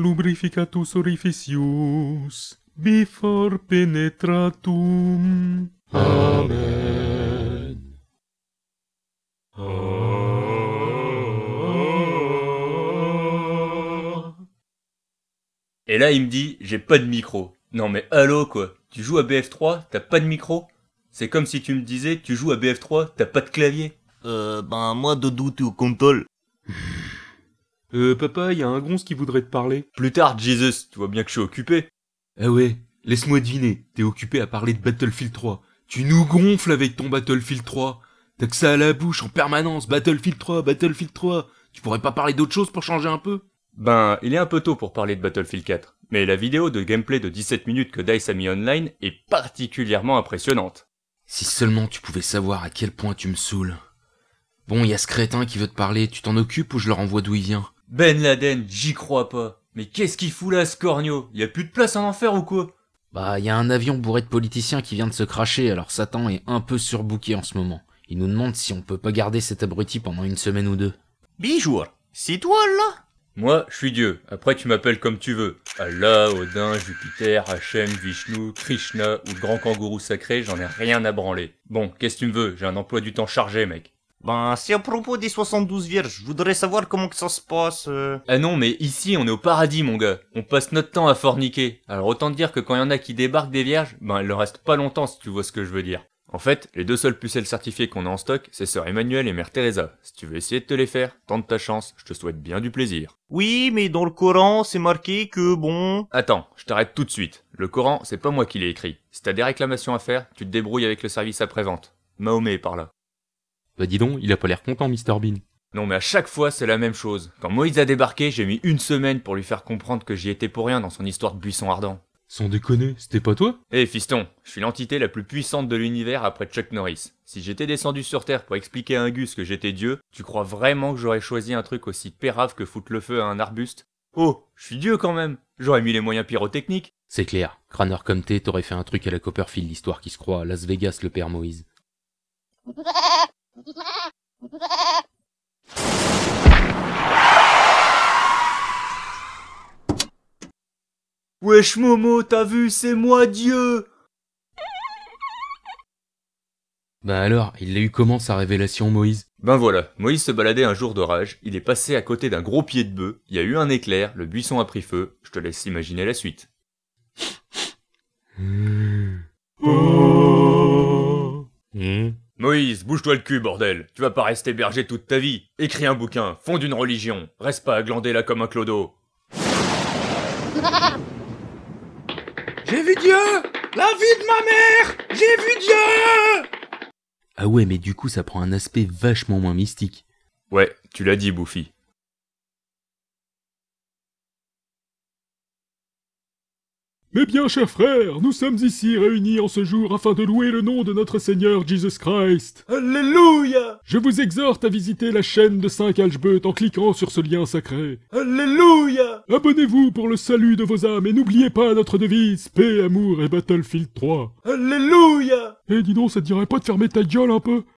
lubrificatus orificius, before penetratum. Amen. Et là, il me dit, j'ai pas de micro. Non mais allô quoi, tu joues à BF3, t'as pas de micro C'est comme si tu me disais, tu joues à BF3, t'as pas de clavier. Euh, ben moi, dodo tu au contrôle. Euh, papa, y a un gros qui voudrait te parler. Plus tard, Jesus, tu vois bien que je suis occupé. Ah ouais, laisse-moi deviner, t'es occupé à parler de Battlefield 3. Tu nous gonfles avec ton Battlefield 3. T'as que ça à la bouche en permanence, Battlefield 3, Battlefield 3. Tu pourrais pas parler d'autre chose pour changer un peu Ben, il est un peu tôt pour parler de Battlefield 4, mais la vidéo de gameplay de 17 minutes que DICE a mis online est particulièrement impressionnante. Si seulement tu pouvais savoir à quel point tu me saoules. Bon, y a ce crétin qui veut te parler, tu t'en occupes ou je le renvoie d'où il vient ben Laden, j'y crois pas. Mais qu'est-ce qu'il fout là, ce corneau Y a plus de place en enfer ou quoi Bah, y a un avion bourré de politiciens qui vient de se cracher, alors Satan est un peu surbooké en ce moment. Il nous demande si on peut pas garder cet abruti pendant une semaine ou deux. Bijour, c'est toi là Moi, je suis Dieu. Après, tu m'appelles comme tu veux. Allah, Odin, Jupiter, Hachem, Vishnu, Krishna ou le grand kangourou sacré, j'en ai rien à branler. Bon, qu'est-ce que tu me veux J'ai un emploi du temps chargé, mec. Ben, c'est à propos des 72 vierges, je voudrais savoir comment que ça se passe. Euh. Ah non, mais ici on est au paradis mon gars, on passe notre temps à forniquer. Alors autant te dire que quand il y en a qui débarquent des vierges, ben elles ne restent pas longtemps si tu vois ce que je veux dire. En fait, les deux seules pucelles certifiées qu'on a en stock, c'est Sœur Emmanuel et Mère Teresa. Si tu veux essayer de te les faire, tente ta chance, je te souhaite bien du plaisir. Oui, mais dans le Coran, c'est marqué que bon... Attends, je t'arrête tout de suite. Le Coran, c'est pas moi qui l'ai écrit. Si t'as des réclamations à faire, tu te débrouilles avec le service après-vente. Mahomet par là. Bah dis donc, il a pas l'air content, Mr Bean. Non mais à chaque fois c'est la même chose. Quand Moïse a débarqué, j'ai mis une semaine pour lui faire comprendre que j'y étais pour rien dans son histoire de buisson ardent. Sans déconner, c'était pas toi Eh fiston, je suis l'entité la plus puissante de l'univers après Chuck Norris. Si j'étais descendu sur Terre pour expliquer à un gus que j'étais Dieu, tu crois vraiment que j'aurais choisi un truc aussi pérave que foutre le feu à un arbuste Oh, je suis Dieu quand même J'aurais mis les moyens pyrotechniques C'est clair, crâneur comme t'es, t'aurais fait un truc à la Copperfield, l'histoire qui se croit, Las Vegas, le père Moïse. Wesh Momo, t'as vu, c'est moi Dieu Ben alors, il l'a eu comment sa révélation Moïse Ben voilà, Moïse se baladait un jour d'orage, il est passé à côté d'un gros pied de bœuf, il y a eu un éclair, le buisson a pris feu, je te laisse imaginer la suite. Hmm. Bouge-toi le cul, bordel. Tu vas pas rester berger toute ta vie. Écris un bouquin, fonde une religion. Reste pas à glander là comme un clodo. J'ai vu Dieu La vie de ma mère J'ai vu Dieu Ah ouais, mais du coup, ça prend un aspect vachement moins mystique. Ouais, tu l'as dit, Bouffi. Mais bien chers frères, nous sommes ici réunis en ce jour afin de louer le nom de notre Seigneur Jesus Christ. Alléluia Je vous exhorte à visiter la chaîne de 5 Algebeut en cliquant sur ce lien sacré. Alléluia Abonnez-vous pour le salut de vos âmes et n'oubliez pas notre devise, paix, amour et Battlefield 3. Alléluia Eh dis donc, ça te dirait pas de fermer ta gueule un peu